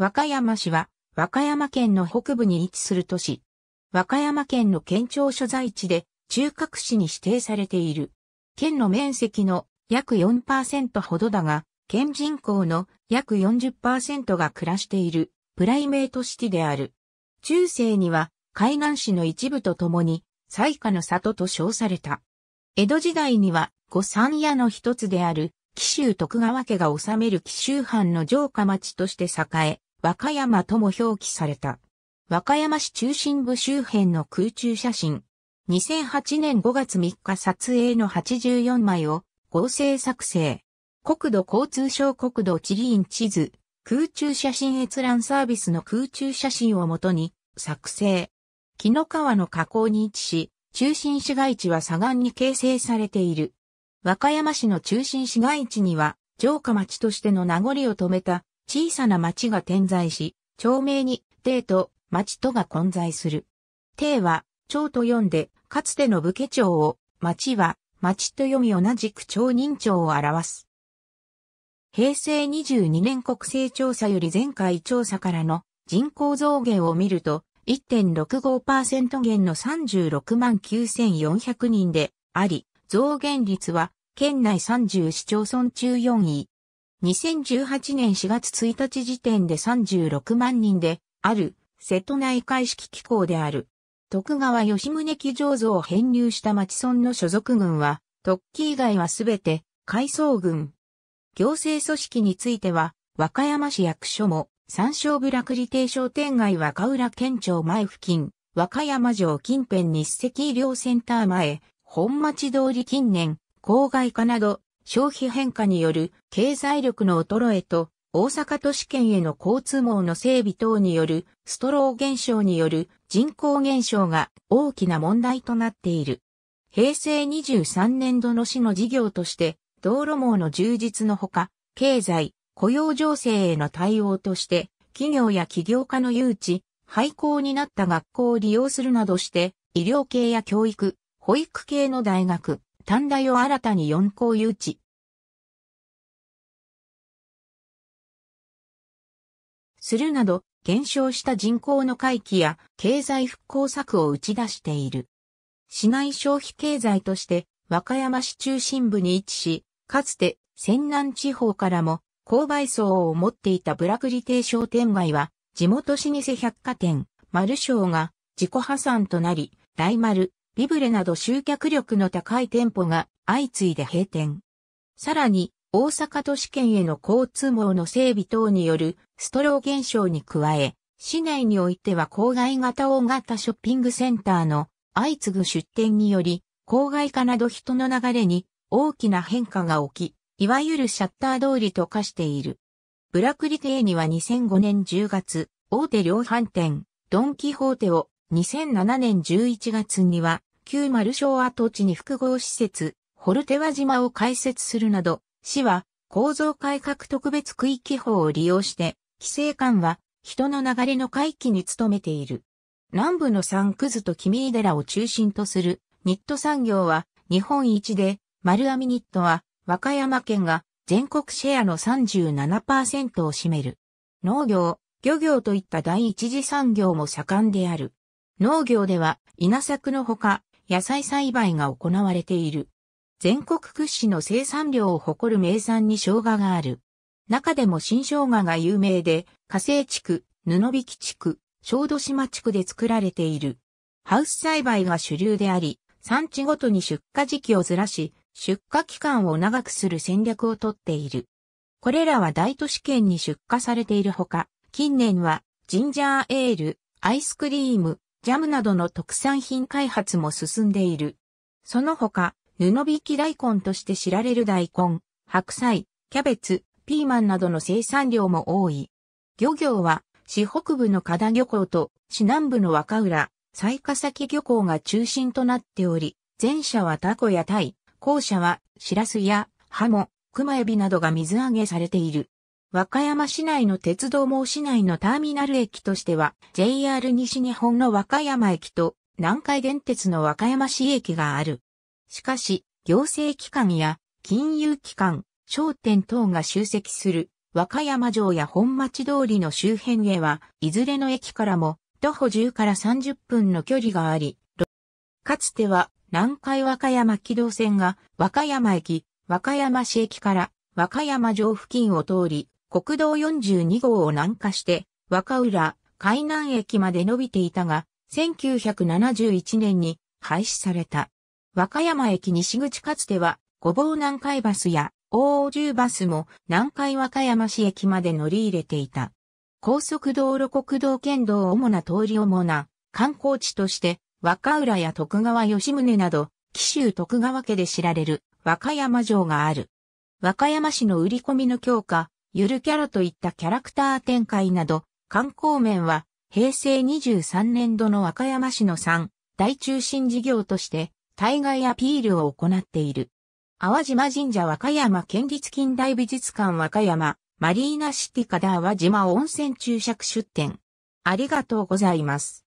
和歌山市は、和歌山県の北部に位置する都市。和歌山県の県庁所在地で、中核市に指定されている。県の面積の約4%ほどだが、県人口の約40%が暮らしているプライメートシティである。中世には海岸市の一部とともに最下の里と称された。江戸時代には御三屋の一つである紀州徳川家が治める紀州藩の城下町として栄え、和歌山とも表記された。和歌山市中心部周辺の空中写真。2008年5月3日撮影の84枚を合成作成。国土交通省国土地理院地図、空中写真閲覧サービスの空中写真をもとに作成。木の川の河口に位置し、中心市街地は左岸に形成されている。和歌山市の中心市街地には、城下町としての名残を止めた小さな町が点在し、町名に、帝と町とが混在する。帝は、町と読んで、かつての武家町を、町は、町と読み同じく町人町を表す。平成22年国勢調査より前回調査からの人口増減を見ると、1.65%減の36万9400人であり、増減率は県内30市町村中4位、2018年4月1日時点で36万人で、ある、瀬戸内海式機構である。徳川吉宗騎上像を編入した町村の所属軍は、特記以外はすべて、海藻軍。行政組織については、和歌山市役所も、三省落理定商店街和歌浦県庁前付近、和歌山城近辺日赤医療センター前、本町通り近年、郊外化など、消費変化による経済力の衰えと大阪都市圏への交通網の整備等によるストロー現象による人口減少が大きな問題となっている。平成23年度の市の事業として道路網の充実のほか、経済、雇用情勢への対応として、企業や起業家の誘致、廃校になった学校を利用するなどして、医療系や教育、保育系の大学、短大を新たに四校誘致。するなど、減少した人口の回帰や経済復興策を打ち出している。市内消費経済として和歌山市中心部に位置し、かつて仙南地方からも購買層を持っていたブラクリ亭商店街は地元老舗百貨店、丸商が自己破産となり、大丸、ビブレなど集客力の高い店舗が相次いで閉店。さらに、大阪都市圏への交通網の整備等によるストロー現象に加え、市内においては郊外型大型ショッピングセンターの相次ぐ出店により、郊外化など人の流れに大きな変化が起き、いわゆるシャッター通りと化している。ブラクリテイには2005年10月、大手量販店、ドンキホーテを2007年11月には、旧丸小跡地に複合施設、ホルテワ島を開設するなど、市は構造改革特別区域法を利用して、規制官は人の流れの回帰に努めている。南部の三クズと君井寺を中心とするニット産業は日本一で、丸網ニットは和歌山県が全国シェアの37%を占める。農業、漁業といった第一次産業も盛んである。農業では稲作のほか野菜栽培が行われている。全国屈指の生産量を誇る名産に生姜がある。中でも新生姜が有名で、河西地区、布引地区、小豆島地区で作られている。ハウス栽培が主流であり、産地ごとに出荷時期をずらし、出荷期間を長くする戦略をとっている。これらは大都市圏に出荷されているほか、近年はジンジャーエール、アイスクリーム、ジャムなどの特産品開発も進んでいる。その他、布引き大根として知られる大根、白菜、キャベツ、ピーマンなどの生産量も多い。漁業は、市北部の加田漁港と市南部の若浦、雑賀崎漁港が中心となっており、前者はタコやタイ、後者はシラスやハモ、クマエビなどが水揚げされている。和歌山市内の鉄道網市内のターミナル駅としては、JR 西日本の和歌山駅と南海電鉄の和歌山市駅がある。しかし、行政機関や金融機関、商店等が集積する和歌山城や本町通りの周辺へは、いずれの駅からも徒歩10から30分の距離があり、かつては南海和歌山機動線が和歌山駅、和歌山市駅から和歌山城付近を通り、国道42号を南下して、若浦、海南駅まで伸びていたが、1971年に廃止された。和歌山駅西口かつては、ごぼう南海バスや大十バスも南海和歌山市駅まで乗り入れていた。高速道路国道県道主な通り主な観光地として若浦や徳川吉宗など紀州徳川家で知られる和歌山城がある。和歌山市の売り込みの強化、ゆるキャラといったキャラクター展開など、観光面は平成23年度の和歌山市の3大中心事業として対外アピールを行っている。淡島神社和歌山県立近代美術館和歌山マリーナシティカダー和島温泉注釈出展。ありがとうございます。